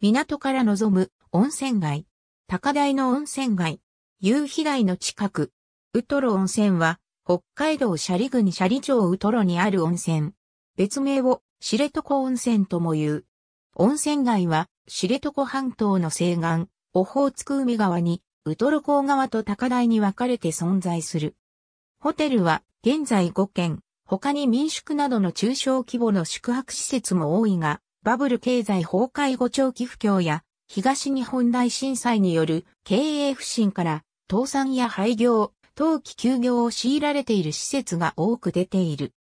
港から望む温泉街、高台の温泉街、夕日台の近く、ウトロ温泉は、北海道斜里郡斜里町ウトロにある温泉。別名を知床温泉とも言う。温泉街は、知床半島の西岸、オホーツク海側に、ウトロ港側と高台に分かれて存在する。ホテルは、現在5軒、他に民宿などの中小規模の宿泊施設も多いが、バブル経済崩壊後長期不況や東日本大震災による経営不振から倒産や廃業、冬季休業を強いられている施設が多く出ている。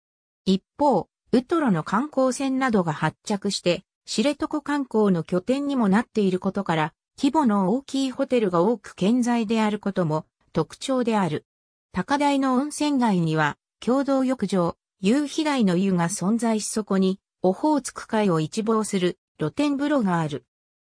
一方、ウトロの観光船などが発着して、知床観光の拠点にもなっていることから、規模の大きいホテルが多く健在であることも特徴である。高台の温泉街には、共同浴場、夕日台の湯が存在しそこに、オホーツク海を一望する露天風呂がある。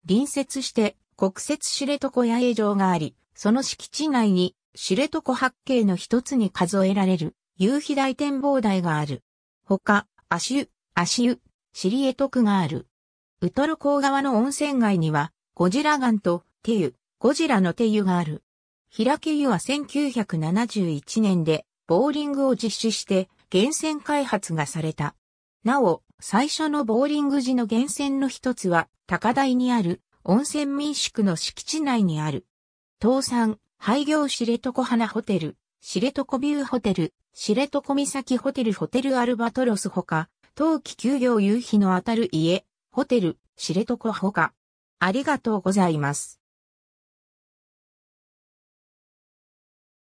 隣接して国設知床野営場があり、その敷地内に知床八景の一つに数えられる夕日大展望台がある。他、足湯、足湯、尻江徳がある。ウトロ港側の温泉街には、ゴジラ岩と手湯、ゴジラの手湯がある。平木湯は1971年で、ボーリングを実施して、源泉開発がされた。なお、最初のボーリング時の源泉の一つは、高台にある温泉民宿の敷地内にある。倒産、廃業知床花ホテル、知床ビューホテル、知床岬ホテルホテルアルバトロスほか、冬季休業夕日のあたる家、ホテル、知床ほか。ありがとうございます。